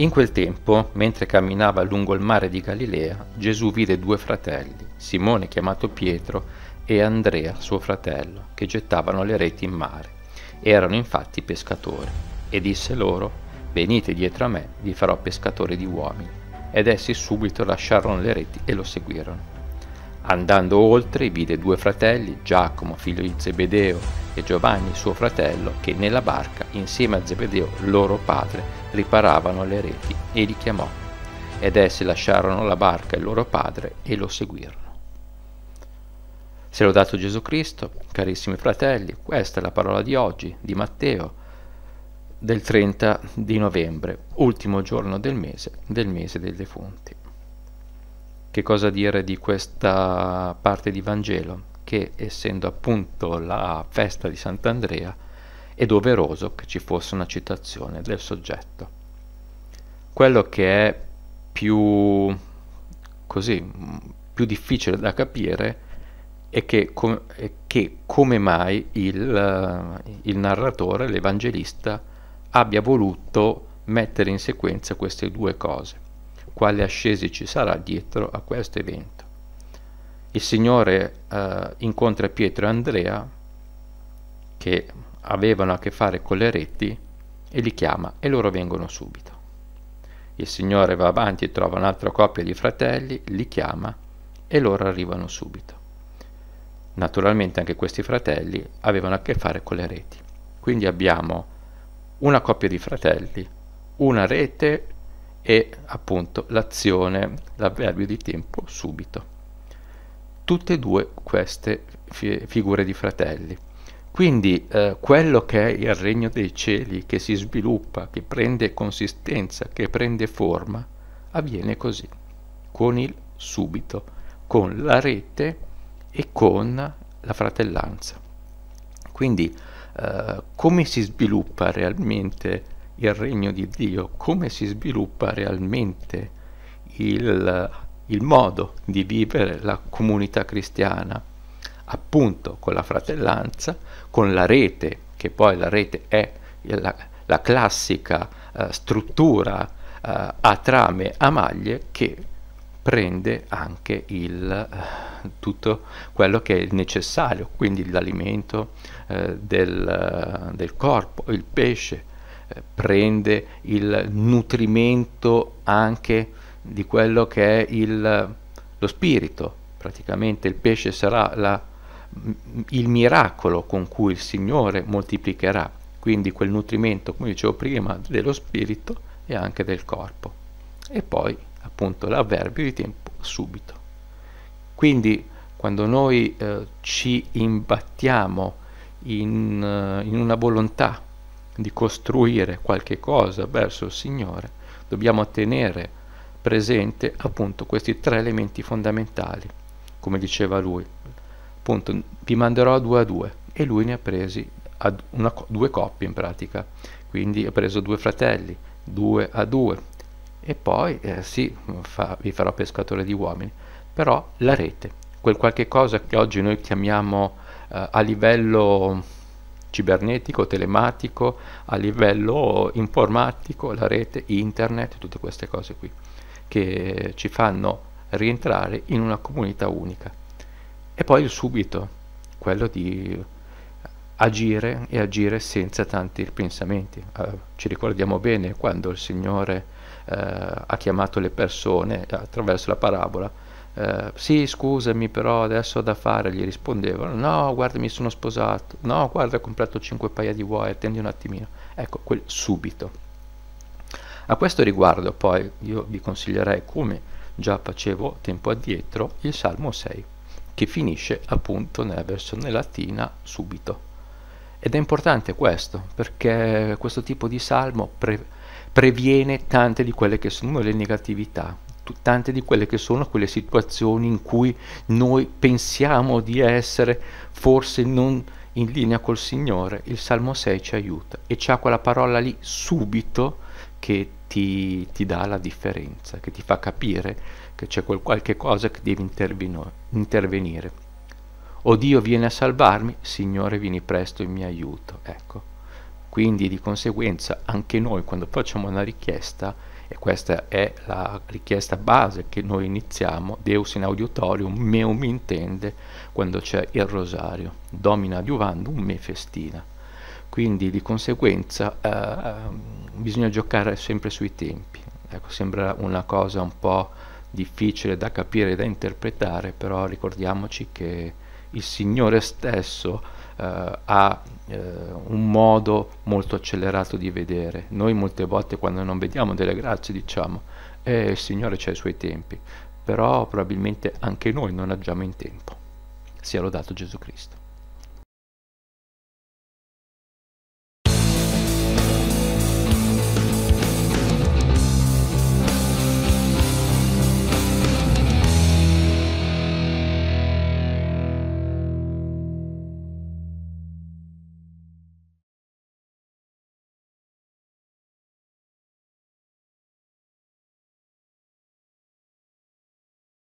In quel tempo, mentre camminava lungo il mare di Galilea, Gesù vide due fratelli, Simone chiamato Pietro e Andrea suo fratello, che gettavano le reti in mare. Erano infatti pescatori. E disse loro, venite dietro a me, vi farò pescatore di uomini. Ed essi subito lasciarono le reti e lo seguirono. Andando oltre vide due fratelli, Giacomo figlio di Zebedeo e Giovanni suo fratello, che nella barca insieme a Zebedeo loro padre riparavano le reti e li chiamò. Ed essi lasciarono la barca e il loro padre e lo seguirono. Se l'ho dato Gesù Cristo, carissimi fratelli, questa è la parola di oggi, di Matteo, del 30 di novembre, ultimo giorno del mese, del mese dei defunti. Che cosa dire di questa parte di Vangelo? Che essendo appunto la festa di Sant'Andrea è doveroso che ci fosse una citazione del soggetto. Quello che è più, così, più difficile da capire è che, com- è che come mai il, il narratore, l'evangelista, abbia voluto mettere in sequenza queste due cose quale ascesi ci sarà dietro a questo evento. Il Signore eh, incontra Pietro e Andrea che avevano a che fare con le reti e li chiama e loro vengono subito. Il Signore va avanti e trova un'altra coppia di fratelli, li chiama e loro arrivano subito. Naturalmente anche questi fratelli avevano a che fare con le reti. Quindi abbiamo una coppia di fratelli, una rete e appunto l'azione, l'avverbio di tempo subito. Tutte e due queste fi figure di fratelli. Quindi eh, quello che è il regno dei cieli, che si sviluppa, che prende consistenza, che prende forma, avviene così, con il subito, con la rete e con la fratellanza. Quindi eh, come si sviluppa realmente il regno di Dio, come si sviluppa realmente il, il modo di vivere la comunità cristiana, appunto con la fratellanza, con la rete, che poi la rete è la, la classica eh, struttura eh, a trame, a maglie, che prende anche il, eh, tutto quello che è necessario, quindi l'alimento eh, del, del corpo, il pesce, eh, prende il nutrimento anche di quello che è il, lo spirito, praticamente il pesce sarà la, il miracolo con cui il Signore moltiplicherà, quindi quel nutrimento, come dicevo prima, dello spirito e anche del corpo. E poi appunto l'avverbio di tempo subito. Quindi quando noi eh, ci imbattiamo in, eh, in una volontà di costruire qualche cosa verso il Signore, dobbiamo tenere presente appunto questi tre elementi fondamentali, come diceva lui. Appunto, vi manderò a due a due e lui ne ha presi una, due coppie in pratica, quindi ha preso due fratelli, due a due. E poi eh, sì, fa, vi farò pescatore di uomini, però la rete, quel qualche cosa che oggi noi chiamiamo eh, a livello cibernetico, telematico, a livello informatico, la rete, internet, tutte queste cose qui, che ci fanno rientrare in una comunità unica. E poi il subito, quello di agire e agire senza tanti pensamenti. Eh, ci ricordiamo bene quando il Signore eh, ha chiamato le persone attraverso la parabola, eh, sì scusami però adesso ho da fare, gli rispondevano, no guarda mi sono sposato, no guarda ho comprato 5 paia di uova, attendi un attimino, ecco quel subito. A questo riguardo poi io vi consiglierei come già facevo tempo addietro il Salmo 6 che finisce appunto nella versione latina subito. Ed è importante questo perché questo tipo di salmo pre- previene tante di quelle che sono le negatività tante di quelle che sono quelle situazioni in cui noi pensiamo di essere forse non in linea col Signore, il Salmo 6 ci aiuta e c'è quella parola lì subito che ti, ti, dà la differenza, che ti fa capire che c'è qualche cosa che devi intervenire. O Dio viene a salvarmi, Signore vieni presto in mio aiuto. Ecco. Quindi di conseguenza anche noi quando facciamo una richiesta e questa è la richiesta base che noi iniziamo, Deus in auditorium, meum intende, quando c'è il rosario, domina adiuvandum, me festina. Quindi di conseguenza eh, ehm, bisogna giocare sempre sui tempi. Ecco, sembra una cosa un po' difficile da capire e da interpretare, però ricordiamoci che il Signore stesso eh, ha eh, un modo molto accelerato di vedere. Noi molte volte quando non vediamo delle grazie diciamo, eh, il Signore c'è i suoi tempi, però probabilmente anche noi non agiamo in tempo. Sia lodato Gesù Cristo.